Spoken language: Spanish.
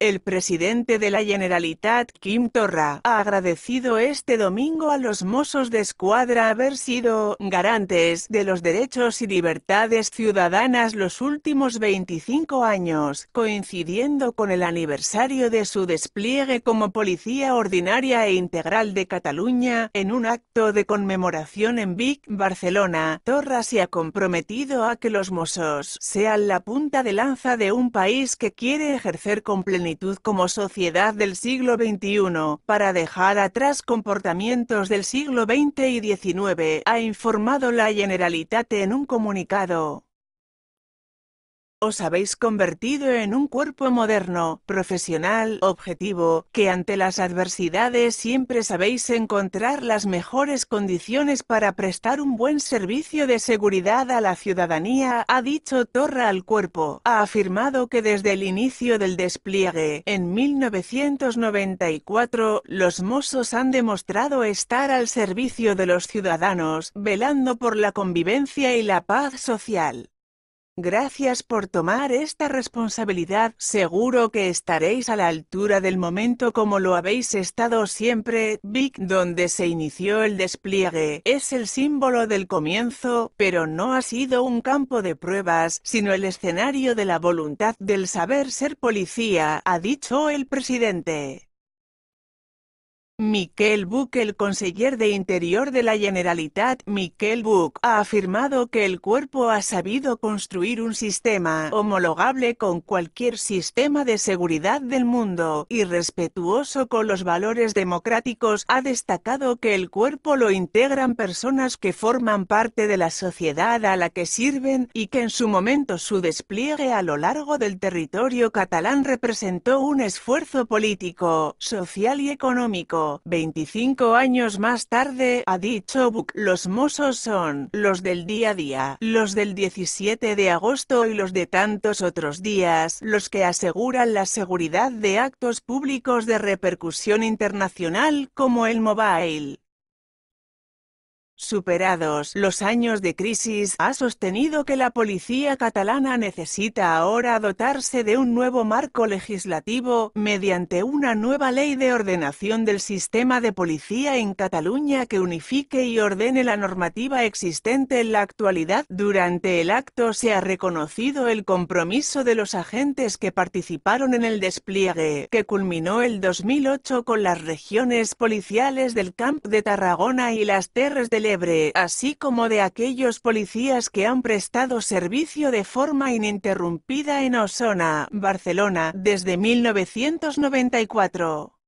El presidente de la Generalitat, Kim Torra, ha agradecido este domingo a los Mossos de Escuadra haber sido garantes de los derechos y libertades ciudadanas los últimos 25 años, coincidiendo con el aniversario de su despliegue como Policía Ordinaria e Integral de Cataluña. En un acto de conmemoración en Vic, Barcelona, Torra se ha comprometido a que los Mossos sean la punta de lanza de un país que quiere ejercer con plenitud como sociedad del siglo XXI, para dejar atrás comportamientos del siglo XX y XIX, ha informado la Generalitat en un comunicado. Os habéis convertido en un cuerpo moderno, profesional, objetivo, que ante las adversidades siempre sabéis encontrar las mejores condiciones para prestar un buen servicio de seguridad a la ciudadanía, ha dicho Torra al cuerpo. Ha afirmado que desde el inicio del despliegue, en 1994, los Mossos han demostrado estar al servicio de los ciudadanos, velando por la convivencia y la paz social. Gracias por tomar esta responsabilidad, seguro que estaréis a la altura del momento como lo habéis estado siempre, Vic, donde se inició el despliegue, es el símbolo del comienzo, pero no ha sido un campo de pruebas, sino el escenario de la voluntad del saber ser policía, ha dicho el presidente. Miquel Buch El conseller de Interior de la Generalitat Miquel Buch ha afirmado que el cuerpo ha sabido construir un sistema homologable con cualquier sistema de seguridad del mundo y respetuoso con los valores democráticos. Ha destacado que el cuerpo lo integran personas que forman parte de la sociedad a la que sirven y que en su momento su despliegue a lo largo del territorio catalán representó un esfuerzo político, social y económico 25 años más tarde, ha dicho book, los mozos son los del día a día, los del 17 de agosto y los de tantos otros días, los que aseguran la seguridad de actos públicos de repercusión internacional como el mobile Superados los años de crisis, ha sostenido que la policía catalana necesita ahora dotarse de un nuevo marco legislativo, mediante una nueva ley de ordenación del sistema de policía en Cataluña que unifique y ordene la normativa existente en la actualidad. Durante el acto se ha reconocido el compromiso de los agentes que participaron en el despliegue, que culminó el 2008 con las regiones policiales del Camp de Tarragona y las Terres del así como de aquellos policías que han prestado servicio de forma ininterrumpida en Osona, Barcelona, desde 1994.